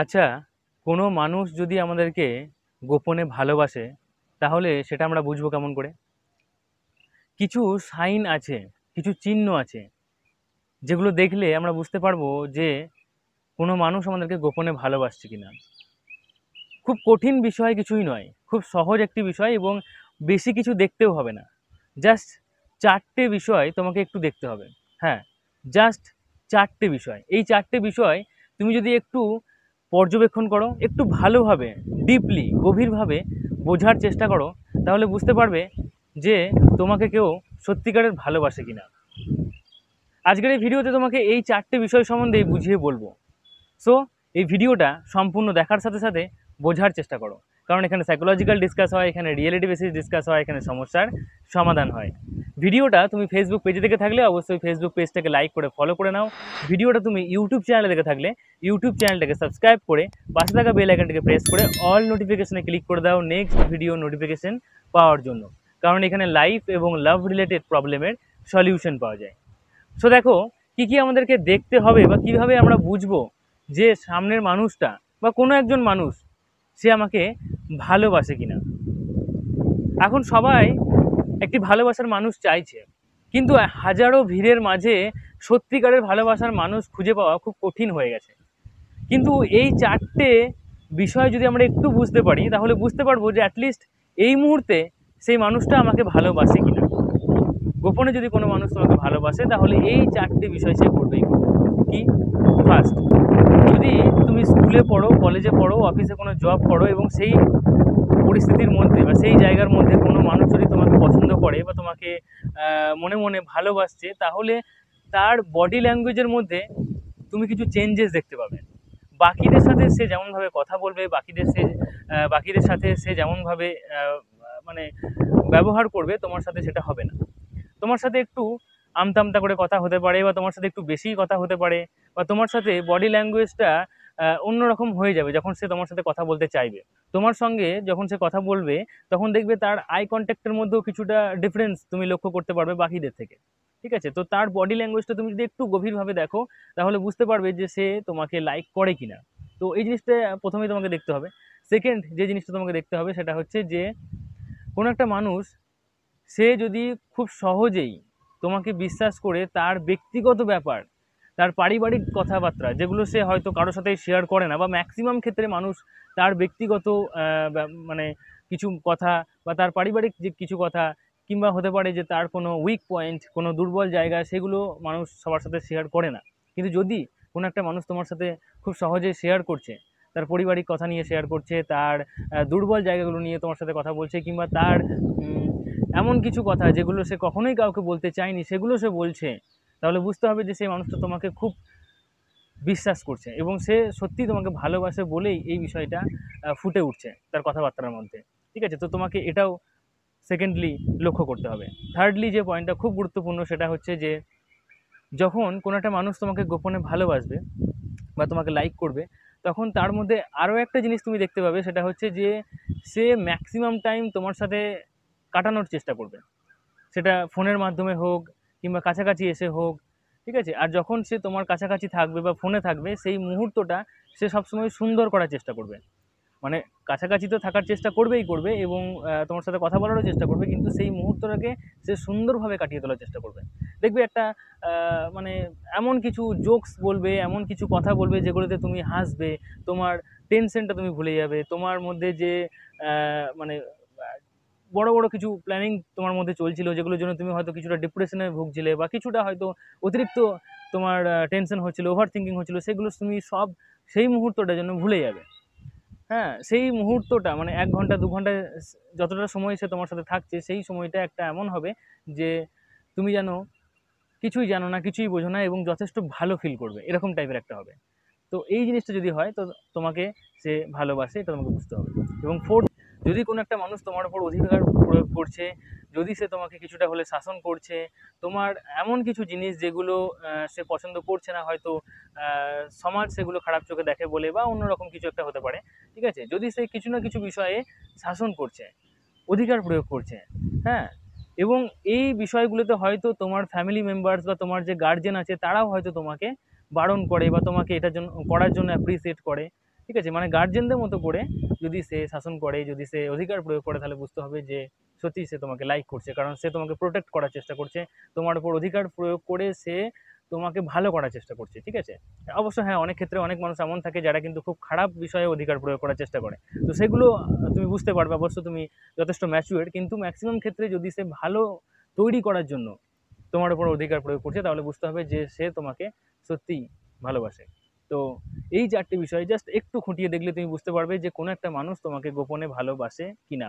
আচ্ছা কোনো মানুষ যদি আমাদেরকে গোপনে ভালোবাসে তাহলে সেটা আমরা বুঝবো কেমন করে কিছু সাইন আছে কিছু চিহ্ন আছে যেগুলো দেখলে আমরা বুঝতে পারবো যে কোনো মানুষ আমাদেরকে গোপনে ভালোবাসছে কিনা খুব কঠিন বিষয় কিছুই নয় খুব সহজ একটি বিষয় এবং বেশি কিছু দেখতেও হবে না জাস্ট চারটে বিষয় তোমাকে একটু দেখতে হবে হ্যাঁ জাস্ট চারটে বিষয় এই চারটে বিষয় তুমি যদি একটু পর্যবেক্ষণ করো একটু ভালোভাবে ডিপলি গভীরভাবে বোঝার চেষ্টা করো তাহলে বুঝতে পারবে যে তোমাকে কেউ সত্যিকারের ভালোবাসে কিনা আজকের এই ভিডিওতে তোমাকে এই চারটে বিষয় সম্বন্ধে বুঝিয়ে বলবো সো এই ভিডিওটা সম্পূর্ণ দেখার সাথে সাথে বোঝার চেষ্টা করো কারণ এখানে সাইকোলজিক্যাল ডিসকাস হয় এখানে রিয়েলিটি বেসিস ডিসকাস হয় এখানে সমস্যার সমাধান হয় ভিডিওটা তুমি ফেসবুক পেজে দেখে থাকলে অবশ্যই ফেসবুক পেজটাকে লাইক করে ফলো করে নাও ভিডিওটা তুমি ইউটিউব চ্যানেলে দেখে থাকলে ইউটিউব চ্যানেলটাকে সাবস্ক্রাইব করে পাশে থাকা বেল আইকনটাকে প্রেস করে অল নোটিফিকেশনে ক্লিক করে দাও নেক্সট ভিডিও নোটিফিকেশন পাওয়ার জন্য কারণ এখানে লাইফ এবং লাভ রিলেটেড প্রবলেমের সলিউশন পাওয়া যায় সো দেখো কি কি আমাদেরকে দেখতে হবে বা কিভাবে আমরা বুঝবো যে সামনের মানুষটা বা কোনো একজন মানুষ সে আমাকে ভালোবাসে কিনা এখন সবাই একটি ভালোবাসার মানুষ চাইছে কিন্তু হাজারো ভিড়ের মাঝে সত্যিকারের ভালোবাসার মানুষ খুঁজে পাওয়া খুব কঠিন হয়ে গেছে কিন্তু এই চারটে বিষয় যদি আমরা একটু বুঝতে পারি তাহলে বুঝতে পারবো যে অ্যাটলিস্ট এই মুহূর্তে সেই মানুষটা আমাকে ভালোবাসে কিনা গোপনে যদি কোনো মানুষ তোমাকে ভালোবাসে তাহলে এই চারটে বিষয় সে করবেই কি ফার্স্ট যদি তুমি স্কুলে পড়ো কলেজে পড়ো অফিসে কোনো জব করো এবং সেই পরিস্থিতির মধ্যে বা সেই জায়গার মধ্যে কোনো মানুষ যদি তোমাকে পছন্দ করে বা তোমাকে মনে মনে ভালোবাসছে তাহলে তার বডি ল্যাঙ্গুয়েজের মধ্যে তুমি কিছু চেঞ্জেস দেখতে পাবে বাকিদের সাথে সে যেমনভাবে কথা বলবে বাকিদের সে বাকিদের সাথে সে যেমনভাবে মানে ব্যবহার করবে তোমার সাথে সেটা হবে না তোমার সাথে একটু আমতামতা করে কথা হতে পারে বা তোমার সাথে একটু বেশি কথা হতে পারে বা তোমার সাথে বডি ল্যাঙ্গুয়েজটা অন্যরকম হয়ে যাবে যখন সে তোমার সাথে কথা বলতে চাইবে তোমার সঙ্গে যখন সে কথা বলবে তখন দেখবে তার আই কন্ট্যাক্টের মধ্যেও কিছুটা ডিফারেন্স তুমি লক্ষ্য করতে পারবে বাকিদের থেকে ঠিক আছে তো তার বডি ল্যাঙ্গুয়েজটা তুমি যদি একটু গভীরভাবে দেখো তাহলে বুঝতে পারবে যে সে তোমাকে লাইক করে কি না তো এই জিনিসটা প্রথমেই তোমাকে দেখতে হবে সেকেন্ড যে জিনিসটা তোমাকে দেখতে হবে সেটা হচ্ছে যে কোনো একটা মানুষ সে যদি খুব সহজেই তোমাকে বিশ্বাস করে তার ব্যক্তিগত ব্যাপার তার পারিবারিক কথাবার্তা যেগুলো সে হয়তো কারোর সাথে শেয়ার করে না বা ম্যাক্সিমাম ক্ষেত্রে মানুষ তার ব্যক্তিগত মানে কিছু কথা বা তার পারিবারিক যে কিছু কথা কিংবা হতে পারে যে তার কোনো উইক পয়েন্ট কোনো দুর্বল জায়গা সেগুলো মানুষ সবার সাথে শেয়ার করে না কিন্তু যদি কোনো একটা মানুষ তোমার সাথে খুব সহজে শেয়ার করছে তার পারিবারিক কথা নিয়ে শেয়ার করছে তার দুর্বল জায়গাগুলো নিয়ে তোমার সাথে কথা বলছে কিংবা তার এমন কিছু কথা যেগুলো সে কখনোই কাউকে বলতে চায়নি সেগুলো সে বলছে তাহলে বুঝতে হবে যে সেই মানুষটা তোমাকে খুব বিশ্বাস করছে এবং সে সত্যি তোমাকে ভালোবাসে বলেই এই বিষয়টা ফুটে উঠছে তার কথাবার্তার মধ্যে ঠিক আছে তো তোমাকে এটাও সেকেন্ডলি লক্ষ্য করতে হবে থার্ডলি যে পয়েন্টটা খুব গুরুত্বপূর্ণ সেটা হচ্ছে যে যখন কোনো একটা মানুষ তোমাকে গোপনে ভালোবাসবে বা তোমাকে লাইক করবে তখন তার মধ্যে আরও একটা জিনিস তুমি দেখতে পাবে সেটা হচ্ছে যে সে ম্যাক্সিমাম টাইম তোমার সাথে কাটানোর চেষ্টা করবে সেটা ফোনের মাধ্যমে হোক কিংবা কাছাকাছি এসে হোক ঠিক আছে আর যখন সে তোমার কাছাকাছি থাকবে বা ফোনে থাকবে সেই মুহূর্তটা সে সবসময় সুন্দর করার চেষ্টা করবে মানে কাছাকাছি তো থাকার চেষ্টা করবেই করবে এবং তোমার সাথে কথা বলারও চেষ্টা করবে কিন্তু সেই মুহূর্তটাকে সে সুন্দরভাবে কাটিয়ে তোলার চেষ্টা করবে দেখবে একটা মানে এমন কিছু জোকস বলবে এমন কিছু কথা বলবে যেগুলোতে তুমি হাসবে তোমার টেনশনটা তুমি ভুলে যাবে তোমার মধ্যে যে মানে বড় বড় কিছু প্ল্যানিং তোমার মধ্যে চলছিল যেগুলোর জন্য তুমি হয়তো কিছুটা ডিপ্রেশনে ভুগছিলে বা কিছুটা হয়তো অতিরিক্ত তোমার টেনশন হচ্ছিল ওভার থিঙ্কিং হচ্ছিলো সেগুলো তুমি সব সেই মুহূর্তটা যেন ভুলে যাবে হ্যাঁ সেই মুহূর্তটা মানে এক ঘন্টা দু ঘন্টা যতটা সময় সে তোমার সাথে থাকছে সেই সময়টা একটা এমন হবে যে তুমি যেন কিছুই জানো না কিছুই বোঝো না এবং যথেষ্ট ভালো ফিল করবে এরকম টাইপের একটা হবে তো এই জিনিসটা যদি হয় তো তোমাকে সে ভালোবাসে এটা তোমাকে বুঝতে হবে এবং ফোর্থ যদি কোনো একটা মানুষ তোমার উপর অধিকার প্রয়োগ করছে যদি সে তোমাকে কিছুটা হলে শাসন করছে তোমার এমন কিছু জিনিস যেগুলো সে পছন্দ করছে না হয়তো সমাজ সেগুলো খারাপ চোখে দেখে বলে বা অন্যরকম কিছু একটা হতে পারে ঠিক আছে যদি সে কিছু না কিছু বিষয়ে শাসন করছে অধিকার প্রয়োগ করছে হ্যাঁ এবং এই বিষয়গুলোতে হয়তো তোমার ফ্যামিলি মেম্বার্স বা তোমার যে গার্জেন আছে তারাও হয়তো তোমাকে বারণ করে বা তোমাকে এটার জন্য করার জন্য অ্যাপ্রিসিয়েট করে ঠিক আছে মানে গার্জেনদের মতো করে যদি সে শাসন করে যদি সে অধিকার প্রয়োগ করে তাহলে বুঝতে হবে যে সত্যি সে তোমাকে লাইক করছে কারণ সে তোমাকে প্রোটেক্ট করার চেষ্টা করছে তোমার উপর অধিকার প্রয়োগ করে সে তোমাকে ভালো করার চেষ্টা করছে ঠিক আছে অবশ্য হ্যাঁ অনেক ক্ষেত্রে অনেক মানুষ এমন থাকে যারা কিন্তু খুব খারাপ বিষয়ে অধিকার প্রয়োগ করার চেষ্টা করে তো সেগুলো তুমি বুঝতে পারবে অবশ্য তুমি যথেষ্ট ম্যাচুয়ার কিন্তু ম্যাক্সিমাম ক্ষেত্রে যদি সে ভালো তৈরি করার জন্য তোমার উপর অধিকার প্রয়োগ করছে তাহলে বুঝতে হবে যে সে তোমাকে সত্যিই ভালোবাসে তো এই চারটি বিষয় জাস্ট একটু খুঁটিয়ে দেখলে তুমি বুঝতে পারবে যে কোনো একটা মানুষ তোমাকে গোপনে ভালোবাসে কি না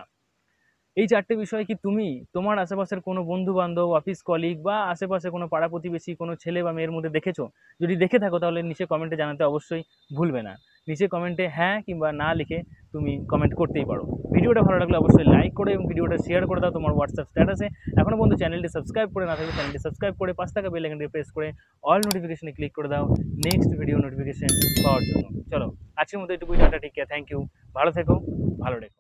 এই চারটে বিষয় কি তুমি তোমার আশেপাশের কোনো বন্ধু বান্ধব অফিস কলিগ বা আশেপাশে কোনো পাড়া প্রতিবেশী কোনো ছেলে বা মেয়ের মধ্যে দেখেছো যদি দেখে থাকো তাহলে নিচে কমেন্টে জানাতে অবশ্যই ভুলবে না নিচে কমেন্টে হ্যাঁ কিংবা না লিখে তুমি কমেন্ট করতেই পারো ভিডিওটা ভালো লাগলে অবশ্যই লাইক করে এবং ভিডিওটা শেয়ার করে দাও তোমার হোয়াটসঅ্যাপ স্ট্যাটাসে এখনও বন্ধু চ্যানেলটি সাবস্ক্রাইব করে না থাকলে চ্যানেলটি সাবস্ক্রাইব করে পাঁচ টাকা বেল আইকনটি প্রেস করে অল নোটিফিকেশনে ক্লিক করে দাও নেক্সট ভিডিও নোটিফিকেশন পাওয়ার জন্য চলো আজকের মধ্যে এটুকুই টাটা ঠিক থ্যাংক ইউ ভালো থেকো ভালো রেখো